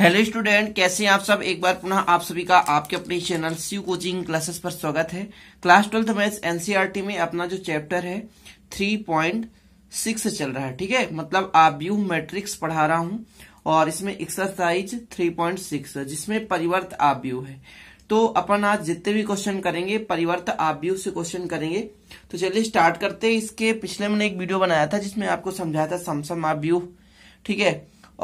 hello student कैसे हैं आप सब एक बार पुनः आप सभी का आपके अपने चैनल सीयू कोचिंग क्लासेस पर स्वागत है class twelfth maths NCERT e में अपना जो चैप्टर है थ्री पॉइंट सिक्स चल रहा है ठीक है मतलब आप यू मैट्रिक्स पढ़ा रहा हूं और इसमें एक्सरसाइज थ्री पॉइंट सिक्स जिसमें परिवर्त यू है तो अपन आज जितने भी क्वेश्चन करेंगे परिवर्त यू से क्वेश्चन करेंगे तो चलिए स्टार्ट करते इसके पिछले मैंने एक वीडियो बनाया था जिसमें आपको समझाया था समसम आव्यूह ठीक है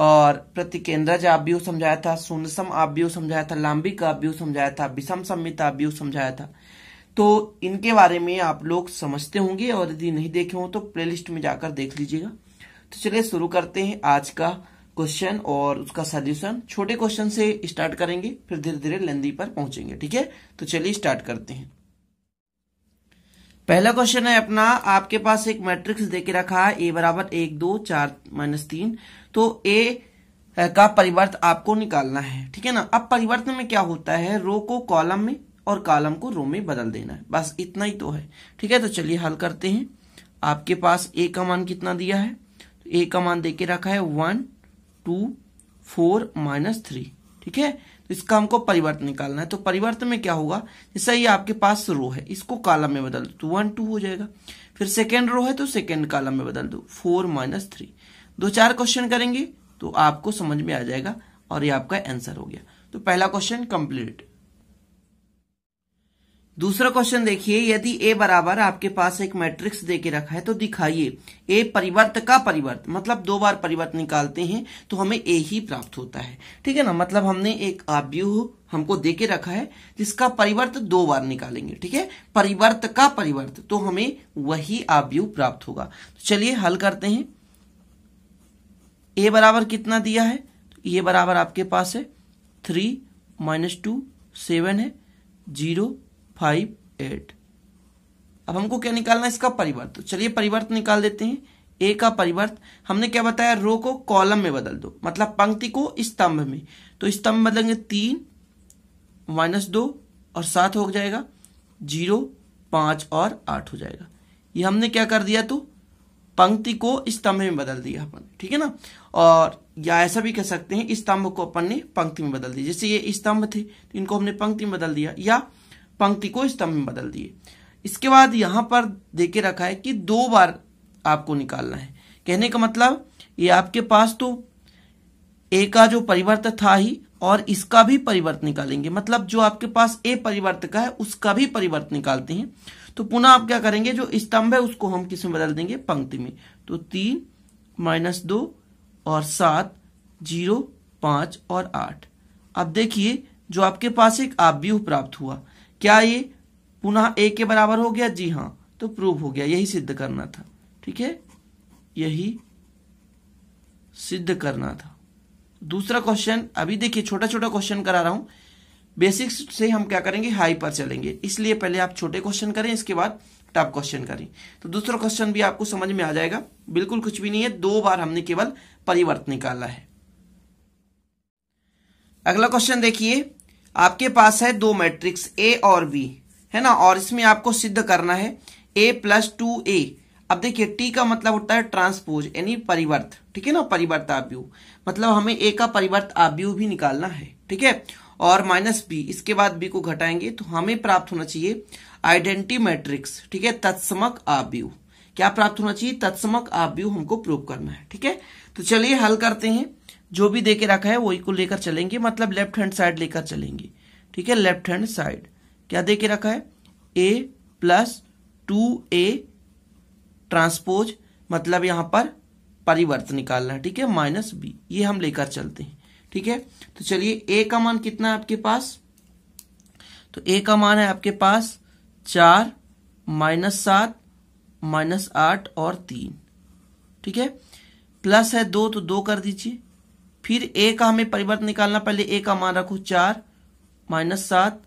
और प्रतिकेंद्रज आभ्यू समझाया था सुनसम आभ्यू समझाया था लांबिक आभ्यू समझाया था विषम सम्मित आभ्यू समझाया था तो इनके बारे में आप लोग समझते होंगे और यदि नहीं देखे हों तो प्ले में जाकर देख लीजिएगा तो चलिए शुरू करते हैं आज का क्वेश्चन और उसका सोल्यूशन छोटे क्वेश्चन से स्टार्ट करेंगे फिर धीरे धीरे लेंदी पर पहुंचेंगे ठीक है तो चलिए स्टार्ट करते हैं पहला क्वेश्चन है अपना आपके पास एक मैट्रिक्स देके रखा है ए बराबर एक दो चार माइनस तीन तो ए का परिवर्त आपको निकालना है ठीक है ना अब परिवर्तन में क्या होता है रो को कॉलम में और कॉलम को रो में बदल देना है बस इतना ही तो है ठीक है तो चलिए हल करते हैं आपके पास ए का मान कितना दिया है तो ए का मान देके रखा है one two four minus three ठीक है तो इसका हमको परिवर्तन निकालना है तो परिवर्तन में क्या होगा जैसा ये आपके पास रो है इसको कालम में बदल दो तो वन टू हो जाएगा फिर सेकेंड रो है तो सेकेंड कालम में बदल दो फोर माइनस थ्री दो चार क्वेश्चन करेंगे तो आपको समझ में आ जाएगा और ये आपका आंसर हो गया तो पहला क्वेश्चन कंप्लीट दूसरा क्वेश्चन देखिए यदि ए बराबर आपके पास एक मैट्रिक्स दे के रखा है तो दिखाइए ए परिवर्त का परिवर्त मतलब दो बार परिवर्त निकालते हैं तो हमें ए ही प्राप्त होता है ठीक है ना मतलब हमने एक आव्यूह हमको दे के रखा है जिसका परिवर्त दो बार निकालेंगे ठीक है परिवर्त का परिवर्त तो हमें वही आव्यूह प्राप्त होगा तो चलिए हल करते हैं ए बराबर कितना दिया है ये बराबर आपके पास है थ्री माइनस टू सेवन है जीरो फाइव एट अब हमको क्या निकालना है इसका परिवर्त तो चलिए परिवर्त निकाल देते हैं ए का परिवर्त हमने क्या बताया रो को कॉलम में बदल दो मतलब पंक्ति को स्तंभ में तो स्तंभ बदलेंगे तीन माइनस दो और सात हो जाएगा जीरो पांच और आठ हो जाएगा ये हमने क्या कर दिया तो पंक्ति को स्तंभ में बदल दिया अपन ठीक है ना और या ऐसा भी कह सकते हैं स्तंभ को अपन ने पंक्ति में बदल दिया जैसे ये स्तंभ थे तो इनको हमने पंक्ति में बदल दिया या पंक्ति को स्तंभ में बदल दिए इसके बाद यहां पर देके रखा है कि दो बार आपको निकालना है कहने का मतलब ये आपके पास तो ए का जो परिवर्त था ही और इसका भी परिवर्त निकालेंगे मतलब जो आपके पास ए परिवर्त का है उसका भी परिवर्त निकालते हैं तो पुनः आप क्या करेंगे जो स्तंभ है उसको हम किस में बदल देंगे पंक्ति में तो तीन माइनस दो और सात जीरो पांच और आठ अब देखिए जो आपके पास एक आव्यूह प्राप्त हुआ क्या ये पुनः ए के बराबर हो गया जी हाँ तो प्रूव हो गया यही सिद्ध करना था ठीक है यही सिद्ध करना था दूसरा क्वेश्चन अभी देखिए छोटा छोटा क्वेश्चन करा रहा हूं बेसिक्स से हम क्या करेंगे हाई पर चलेंगे इसलिए पहले आप छोटे क्वेश्चन करें इसके बाद टॉप क्वेश्चन करें तो दूसरा क्वेश्चन भी आपको समझ में आ जाएगा बिल्कुल कुछ भी नहीं है दो बार हमने केवल परिवर्त निकाला है अगला क्वेश्चन देखिए आपके पास है दो मैट्रिक्स ए और बी है ना और इसमें आपको सिद्ध करना है ए प्लस टू ए अब देखिए टी का मतलब होता है ट्रांसपोज यानी परिवर्त ठीक है ना परिवर्त आब्यू मतलब हमें ए का परिवर्त आब्यू भी निकालना है ठीक है और माइनस बी इसके बाद बी को घटाएंगे तो हमें प्राप्त होना चाहिए आइडेंटी मैट्रिक्स ठीक है तत्समक आब्यू क्या प्राप्त होना चाहिए तत्समक आब्यू हमको प्रूव करना है ठीक है तो चलिए हल करते हैं जो भी के रखा है वही को लेकर चलेंगे मतलब लेफ्ट हैंड साइड लेकर चलेंगे ठीक है लेफ्ट हैंड साइड क्या दे के रखा है A plus two A transpose मतलब यहां पर परिवर्तन निकालना है ठीक है माइनस बी ये हम लेकर चलते हैं ठीक है तो चलिए ए का मान कितना है आपके पास तो ए का मान है आपके पास चार माइनस सात माइनस आठ और तीन ठीक है प्लस है दो तो दो कर दीजिए फिर ए का हमें परिवर्तन निकालना पहले ए का मान रखो चार माइनस सात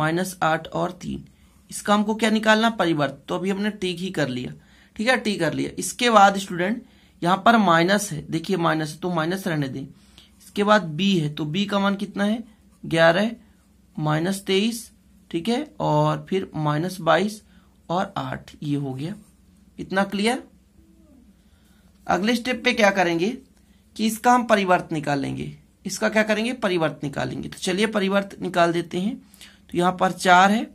माइनस आठ और तीन इसका हमको क्या निकालना परिवर्तन तो अभी हमने टी ही कर लिया ठीक है टी कर लिया इसके बाद स्टूडेंट यहां पर माइनस है देखिए माइनस है तो माइनस रहने दें इसके बाद बी है तो बी का मान कितना है ग्यारह माइनस तेईस ठीक है और फिर माइनस बाईस और आठ ये हो गया इतना क्लियर अगले स्टेप पे क्या करेंगे कि इसका हम परिवर्त निकालेंगे इसका क्या करेंगे परिवर्त निकालेंगे तो चलिए परिवर्त निकाल देते हैं तो यहाँ पर चार है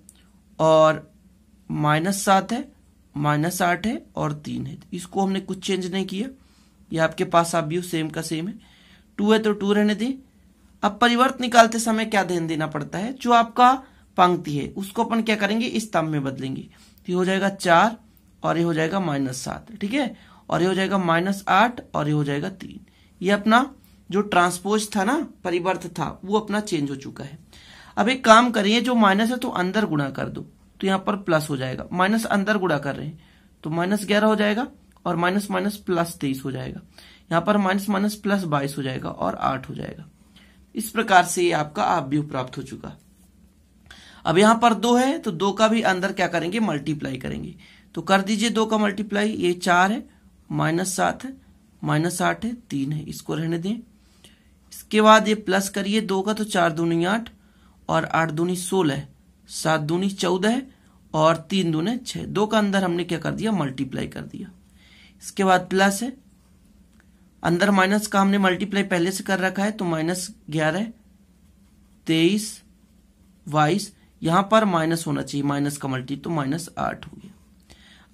और माइनस सात है माइनस आठ है और तीन है इसको हमने कुछ चेंज नहीं किया ये आपके पास आप व्यू सेम का सेम है टू है तो टू रहने दें अब परिवर्त निकालते समय क्या ध्यान देना पड़ता है जो आपका पंक्ति है उसको अपन क्या करेंगे स्तंभ में बदलेंगे तो ये हो जाएगा चार और ये हो जाएगा माइनस सात ठीक है और ये हो जाएगा माइनस आठ और ये हो जाएगा तीन ये अपना जो ट्रांसपोज था ना परिवर्त था वो अपना चेंज हो चुका है अब एक काम करिए जो माइनस है तो अंदर गुणा कर दो तो यहां पर प्लस हो जाएगा माइनस अंदर गुणा कर रहे हैं तो माइनस ग्यारह हो जाएगा और माइनस माइनस प्लस तेईस हो जाएगा यहां पर माइनस माइनस प्लस बाईस हो जाएगा और आठ हो जाएगा इस प्रकार से ये आपका आप भी प्राप्त हो चुका अब यहां पर दो है तो दो का भी अंदर क्या करेंगे मल्टीप्लाई करेंगे तो कर दीजिए दो का मल्टीप्लाई ये चार है माइनस सात है माइनस आठ है तीन है इसको रहने दें इसके बाद ये प्लस करिए दो का तो चार दूनी आठ और आठ दूनी सोलह सात दूनी चौदह और तीन दूने छः दो का अंदर हमने क्या कर दिया मल्टीप्लाई कर दिया इसके बाद प्लस है अंदर माइनस का हमने मल्टीप्लाई पहले से कर रखा है तो माइनस ग्यारह तेईस बाईस यहां पर माइनस होना चाहिए माइनस का मल्टी तो माइनस आठ हो गया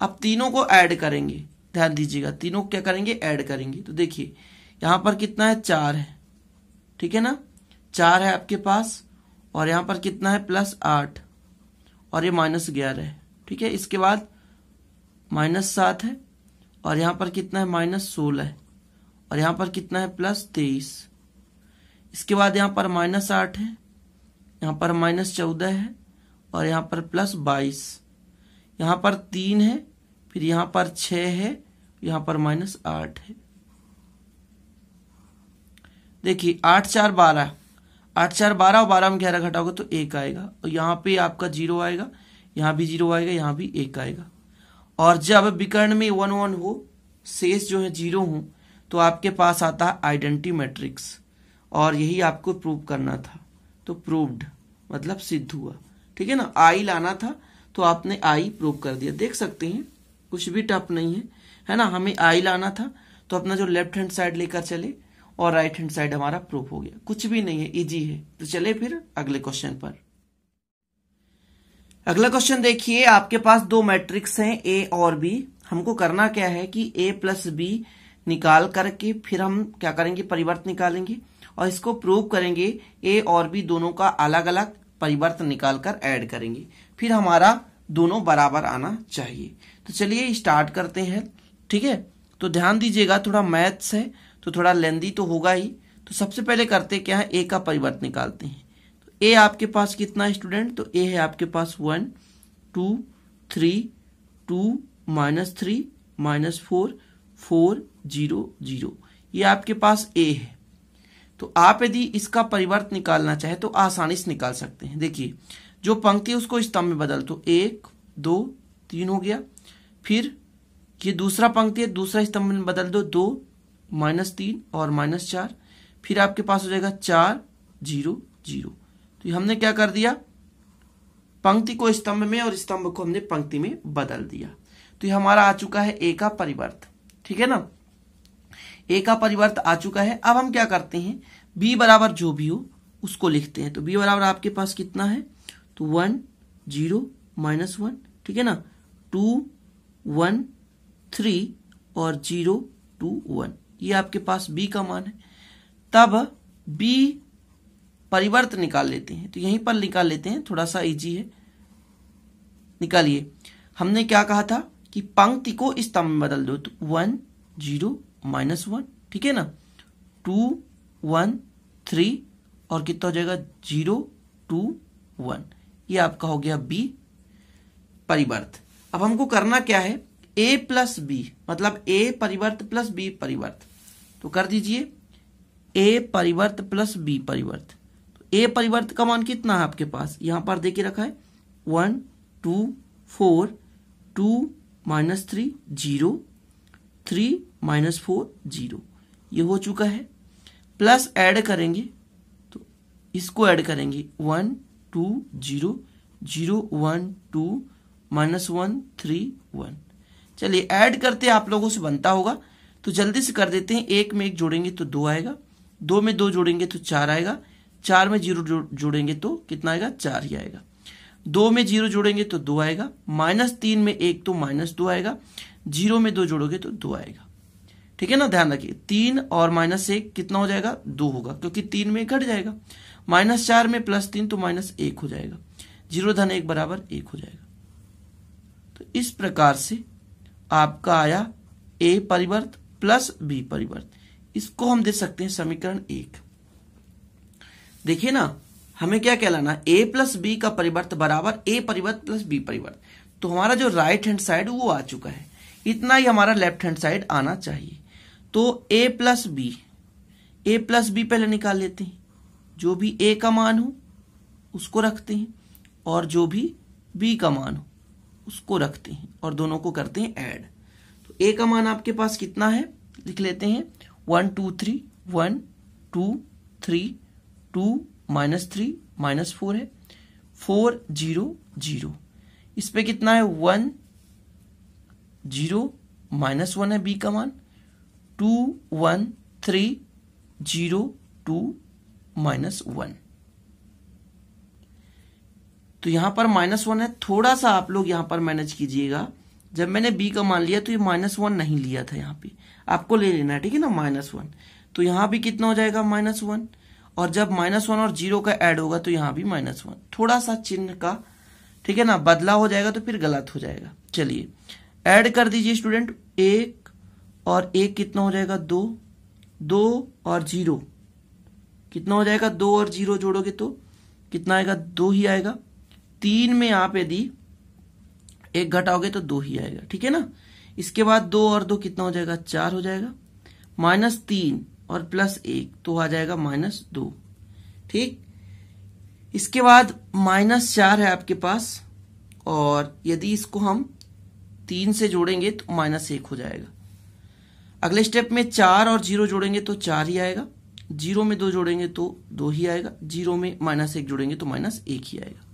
अब तीनों को ऐड करेंगे ध्यान दीजिएगा तीनों क्या करेंगे ऐड करेंगे तो देखिए यहां पर कितना है चार है ठीक है ना चार है आपके पास और यहां पर कितना है प्लस आठ और ये माइनस ग्यारह है ठीक है इसके बाद माइनस सात है और यहां पर कितना है माइनस सोलह है और यहां पर कितना है प्लस तेईस इसके बाद यहां पर माइनस आठ है यहां पर माइनस चौदह है और यहां पर प्लस बाईस यहां पर तीन है फिर यहां पर छ है यहां पर माइनस आठ है देखिए आठ चार बारह आठ चार बारह और बारह में ग्यारह घटाओगे तो एक आएगा और यहां पे आपका जीरो आएगा यहां भी जीरो आएगा यहां भी एक आएगा और जब विकर्ण में वन वन हो शेष जो है जीरो हो तो आपके पास आता है आइडेंटी मैट्रिक्स और यही आपको प्रूव करना था तो प्रूव्ड मतलब सिद्ध हुआ ठीक है ना आई लाना था तो आपने आई प्रूव कर दिया देख सकते हैं कुछ भी टफ नहीं है है ना हमें आई लाना था तो अपना जो लेफ्ट हैंड साइड लेकर चले और राइट हैंड साइड हमारा प्रूफ हो गया कुछ भी नहीं है इजी है तो चले फिर अगले क्वेश्चन पर अगला क्वेश्चन देखिए आपके पास दो मैट्रिक्स हैं ए और बी हमको करना क्या है कि ए प्लस बी निकाल करके फिर हम क्या करेंगे परिवर्त निकालेंगे और इसको प्रूव करेंगे ए और बी दोनों का अलग अलग परिवर्त निकाल कर ऐड करेंगे फिर हमारा दोनों बराबर आना चाहिए तो चलिए स्टार्ट करते हैं ठीक है तो ध्यान दीजिएगा थोड़ा मैथ्स है तो थोड़ा लेंदी तो होगा ही तो सबसे पहले करते क्या है ए का परिवर्त निकालते हैं तो ए आपके पास कितना स्टूडेंट तो ए है आपके पास one two three two minus three minus four four zero zero ये आपके पास ए है तो आप यदि इसका परिवर्त निकालना चाहे तो आसानी से निकाल सकते हैं देखिए जो पंक्ति उसको स्तंभ में बदल दो तो एक दो तीन हो गया फिर ये दूसरा पंक्ति है दूसरा स्तंभ में बदल दो दो माइनस तीन और माइनस चार फिर आपके पास हो जाएगा चार जीरो जीरो तो हमने क्या कर दिया पंक्ति को स्तंभ में और स्तंभ को हमने पंक्ति में बदल दिया तो ये हमारा आ चुका है ए का परिवर्त ठीक है ना ए का परिवर्त आ चुका है अब हम क्या करते हैं बी बराबर जो भी हो उसको लिखते हैं तो बी बराबर आपके पास कितना है तो वन जीरो माइनस वन ठीक है ना टू वन थ्री और जीरो टू वन ये आपके पास बी का मान है तब बी परिवर्त निकाल लेते हैं तो यहीं पर निकाल लेते हैं थोड़ा सा इजी है निकालिए हमने क्या कहा था कि पंक्ति को स्तंभ में बदल दो तो वन जीरो माइनस वन ठीक है ना टू वन थ्री और कितना हो जाएगा जीरो टू वन ये आपका हो गया बी परिवर्त अब हमको करना क्या है ए प्लस बी मतलब ए परिवर्त प्लस बी परिवर्त तो कर दीजिए ए परिवर्त प्लस बी परिवर्त तो ए परिवर्त का मान कितना है आपके पास यहां पर देखे रखा है one two four two minus three zero three minus four zero ये हो चुका है प्लस ऐड करेंगे तो इसको ऐड करेंगे one two zero zero one two minus one three one चलिए ऐड करते हैं आप लोगों से बनता होगा तो जल्दी से कर देते हैं एक में एक जोड़ेंगे तो दो आएगा दो में दो जोड़ेंगे तो चार आएगा चार में जीरो जोड़ेंगे तो कितना आएगा चार ही आएगा दो में जीरो जोड़ेंगे तो दो आएगा माइनस तीन में एक तो माइनस दो आएगा जीरो में दो जोड़ोगे तो दो आएगा ठीक है ना ध्यान रखिए तीन और माइनस एक कितना हो जाएगा दो होगा क्योंकि तीन में घट जाएगा माइनस चार में प्लस तीन तो माइनस एक हो जाएगा जीरो धन एक बराबर एक हो जाएगा तो इस प्रकार से आपका आया ए परिवर्त प्लस बी परिवर्त इसको हम दे सकते हैं समीकरण एक देखिए ना हमें क्या कहलाना ए प्लस बी का परिवर्त बराबर ए परिवर्त प्लस बी परिवर्त तो हमारा जो राइट हैंड साइड वो आ चुका है इतना ही हमारा लेफ्ट हैंड साइड आना चाहिए तो A plus B A plus B पहले निकाल लेते हैं जो भी ए का मान हो उसको रखते हैं और जो भी बी का मान हो उसको रखते हैं और दोनों को करते हैं ऐड तो ए का मान आपके पास कितना है लिख लेते हैं one two three one two three two minus three minus four है फोर जीरो जीरो इस पर कितना है वन जीरो माइनस वन है बी का मान two one three zero two minus one तो यहां पर माइनस वन है थोड़ा सा आप लोग यहां पर मैनेज कीजिएगा जब मैंने बी का मान लिया तो ये माइनस वन नहीं लिया था यहाँ पे आपको ले लेना है ठीक है ना माइनस वन तो यहां भी कितना हो जाएगा माइनस वन और जब माइनस वन और जीरो का ऐड होगा तो यहां भी माइनस वन थोड़ा सा चिन्ह का ठीक है ना बदला हो जाएगा तो फिर गलत हो जाएगा चलिए ऐड कर दीजिए स्टूडेंट एक और एक कितना हो जाएगा दो दो और जीरो कितना हो जाएगा दो और जीरो जोड़ोगे तो कितना आएगा दो ही आएगा तीन में आप यदि एक घटाओगे तो दो ही आएगा ठीक है ना इसके बाद दो और दो कितना हो जाएगा चार हो जाएगा माइनस तीन और प्लस एक तो आ जाएगा माइनस दो ठीक इसके बाद माइनस चार है आपके पास और यदि इसको हम तीन से जोड़ेंगे तो माइनस एक हो जाएगा अगले स्टेप में चार और जीरो जोड़ेंगे तो चार ही आएगा जीरो में दो जोड़ेंगे तो दो ही आएगा जीरो में माइनस एक जोड़ेंगे तो माइनस एक ही आएगा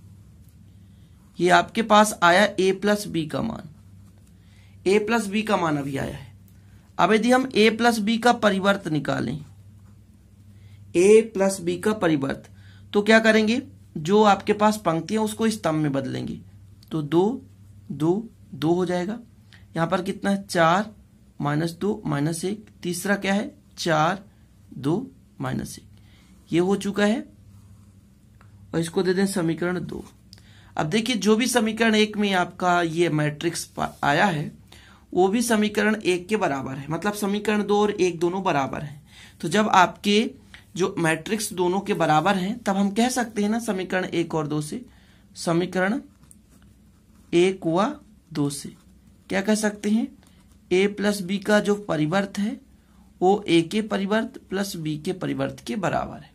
ये आपके पास आया ए प्लस बी का मान ए प्लस बी का मान अभी आया है अब यदि हम ए प्लस बी का परिवर्त निकालें ए प्लस बी का परिवर्त तो क्या करेंगे जो आपके पास पंक्तियां उसको स्तंभ में बदलेंगे तो दो दो दो हो जाएगा यहां पर कितना है चार माइनस दो माइनस एक तीसरा क्या है चार दो माइनस एक ये हो चुका है और इसको दे दें समीकरण दो अब देखिए जो भी समीकरण एक में आपका ये मैट्रिक्स आया है वो भी समीकरण एक के बराबर है मतलब समीकरण दो और एक दोनों बराबर हैं तो जब आपके जो मैट्रिक्स दोनों के बराबर हैं तब हम कह सकते हैं ना समीकरण एक और दो से समीकरण एक व दो से क्या कह सकते हैं ए प्लस बी का जो परिवर्त है वो ए के परिवर्त प्लस बी के परिवर्त के बराबर है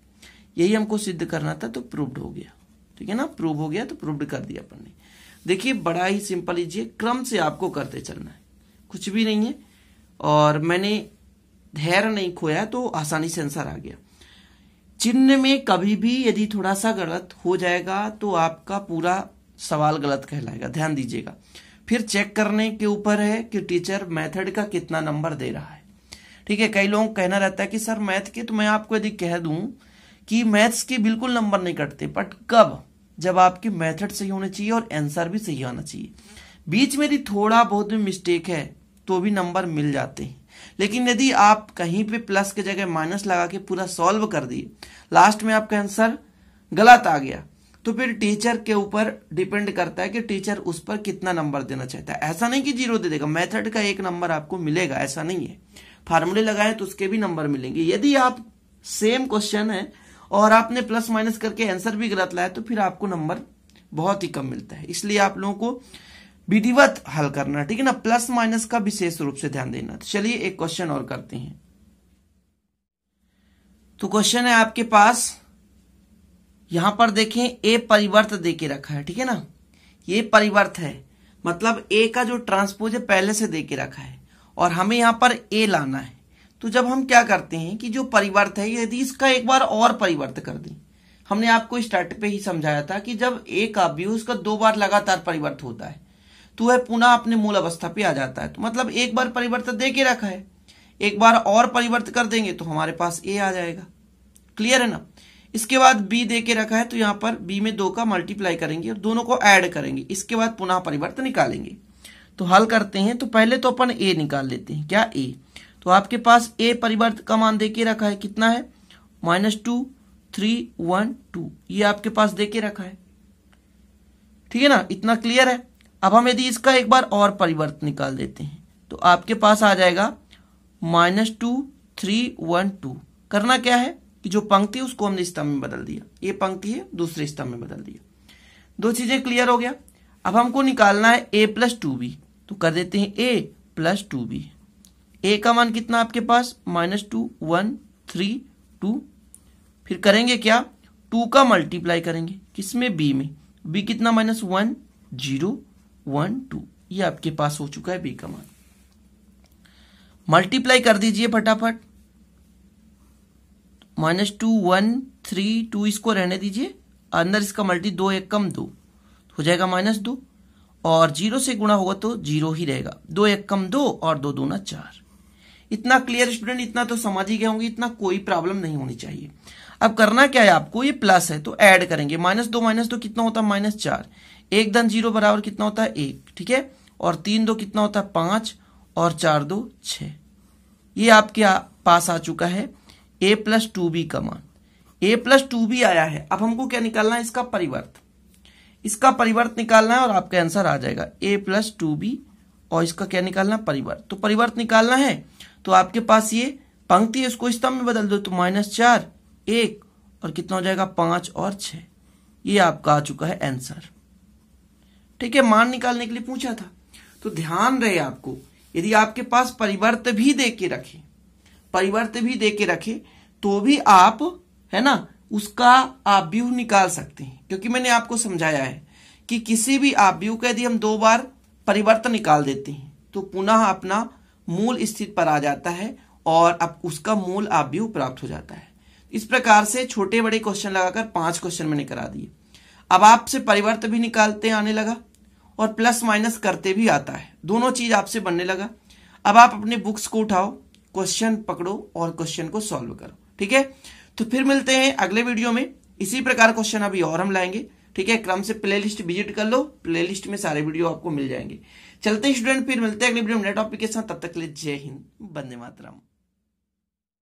यही हमको सिद्ध करना था तो प्रूव्ड हो गया ठीक है ना प्रूव हो गया तो प्रूव्ड कर दिया अपन ने देखिए बड़ा ही सिंपल लीजिए क्रम से आपको करते चलना है कुछ भी नहीं है और मैंने धैर्य नहीं खोया तो आसानी से आंसर आ गया चिन्ह में कभी भी यदि थोड़ा सा गलत हो जाएगा तो आपका पूरा सवाल गलत कहलाएगा ध्यान दीजिएगा फिर चेक करने के ऊपर है कि टीचर मेथड का कितना नंबर दे रहा है ठीक है कई लोग कहना रहता है कि सर मैथ के तो मैं आपको यदि कह दूं कि मैथ्स के बिल्कुल नंबर नहीं कटते बट कब जब आपके मेथड सही होने चाहिए और आंसर भी सही होना चाहिए बीच में यदि थोड़ा बहुत भी मिस्टेक है तो भी नंबर मिल जाते हैं लेकिन यदि आप कहीं पे प्लस के जगह माइनस लगा के पूरा सॉल्व कर दिए लास्ट में आपका आंसर गलत आ गया तो फिर टीचर के ऊपर डिपेंड करता है कि टीचर उस पर कितना नंबर देना चाहता है ऐसा नहीं कि जीरो दे देगा मेथड का एक नंबर आपको मिलेगा ऐसा नहीं है फार्मूले लगाए तो उसके भी नंबर मिलेंगे यदि आप सेम क्वेश्चन है और आपने प्लस माइनस करके आंसर भी गलत लाया तो फिर आपको नंबर बहुत ही कम मिलता है इसलिए आप लोगों को विधिवत हल करना ठीक है ना प्लस माइनस का विशेष रूप से ध्यान देना तो चलिए एक क्वेश्चन और करते हैं तो क्वेश्चन है आपके पास यहां पर देखें ए परिवर्त दे के रखा है ठीक है ना ये परिवर्त है मतलब ए का जो ट्रांसपोज है पहले से दे के रखा है और हमें यहां पर ए लाना है तो जब हम क्या करते हैं कि जो परिवर्त है यदि इसका एक बार और परिवर्त कर दें हमने आपको स्टार्ट पे ही समझाया था कि जब एक अब्यूज उसका दो बार लगातार परिवर्त होता है तो वह पुनः अपने मूल अवस्था पे आ जाता है तो मतलब एक बार परिवर्तन दे के रखा है एक बार और परिवर्त कर देंगे तो हमारे पास ए आ जाएगा क्लियर है ना इसके बाद बी दे के रखा है तो यहां पर बी में दो का मल्टीप्लाई करेंगे और दोनों को एड करेंगे इसके बाद पुनः परिवर्तन निकालेंगे तो हल करते हैं तो पहले तो अपन ए निकाल लेते हैं क्या ए तो आपके पास ए परिवर्त का मान देके रखा है कितना है minus two three one two ये आपके पास देके रखा है ठीक है ना इतना क्लियर है अब हम यदि इसका एक बार और परिवर्त निकाल देते हैं तो आपके पास आ जाएगा minus two three one two करना क्या है कि जो पंक्ति उसको हमने स्तंभ में बदल दिया ये पंक्ति है दूसरे स्तंभ में बदल दिया दो चीजें क्लियर हो गया अब हमको निकालना है ए प्लस टू बी तो कर देते हैं A plus two B A का मान कितना आपके पास minus two one three two फिर करेंगे क्या टू का मल्टीप्लाई करेंगे किसमें बी में बी कितना minus one zero one two ये आपके पास हो चुका है बी का मान मल्टीप्लाई कर दीजिए फटाफट minus two one three two इसको रहने दीजिए अंदर इसका मल्टी दो एक कम दो हो जाएगा माइनस दो और जीरो से गुणा होगा तो जीरो ही रहेगा दो एक कम दो और दो दो ना चार इतना क्लियर स्टूडेंट इतना तो समझ ही गए होंगे इतना कोई प्रॉब्लम नहीं होनी चाहिए अब करना क्या है आपको ये प्लस है तो ऐड करेंगे माइनस दो माइनस दो कितना होता है माइनस चार एक धन जीरो बराबर कितना होता है एक ठीक है और तीन दो कितना होता है पांच और चार दो छ ये आपके पास आ चुका है ए प्लस टू बी का मान ए प्लस टू बी आया है अब हमको क्या निकालना है इसका परिवर्त इसका परिवर्त निकालना है और आपका आंसर आ जाएगा ए प्लस टू बी और इसका क्या निकालना परिवर्त तो परिवर्त निकालना है तो आपके पास ये पंक्ति है उसको स्तंभ में बदल दो तो माइनस चार एक और कितना हो जाएगा पांच और छ ये आपका आ चुका है आंसर ठीक है मान निकालने के लिए पूछा था तो ध्यान रहे आपको यदि आपके पास परिवर्त भी दे के रखे परिवर्त भी दे के रखे तो भी आप है ना उसका आव्यूह निकाल सकते हैं क्योंकि मैंने आपको समझाया है कि किसी भी आव्यूह का यदि हम दो बार परिवर्तन निकाल देते हैं तो पुनः अपना मूल स्थिति पर आ जाता है और अब उसका मूल आप भी प्राप्त हो जाता है इस प्रकार से छोटे बड़े क्वेश्चन लगाकर पांच क्वेश्चन मैंने करा दिए अब आपसे परिवर्त भी निकालते आने लगा और प्लस माइनस करते भी आता है दोनों चीज आपसे बनने लगा अब आप अपने बुक्स को उठाओ क्वेश्चन पकड़ो और क्वेश्चन को सॉल्व करो ठीक है तो फिर मिलते हैं अगले वीडियो में इसी प्रकार क्वेश्चन अभी और हम लाएंगे ठीक है क्रम से प्लेलिस्ट विजिट कर लो प्लेलिस्ट में सारे वीडियो आपको मिल जाएंगे चलते स्टूडेंट फिर मिलते हैं अगले वीडियो में नए टॉपिक के साथ तब तक के लिए जय हिंद बंदे मातरम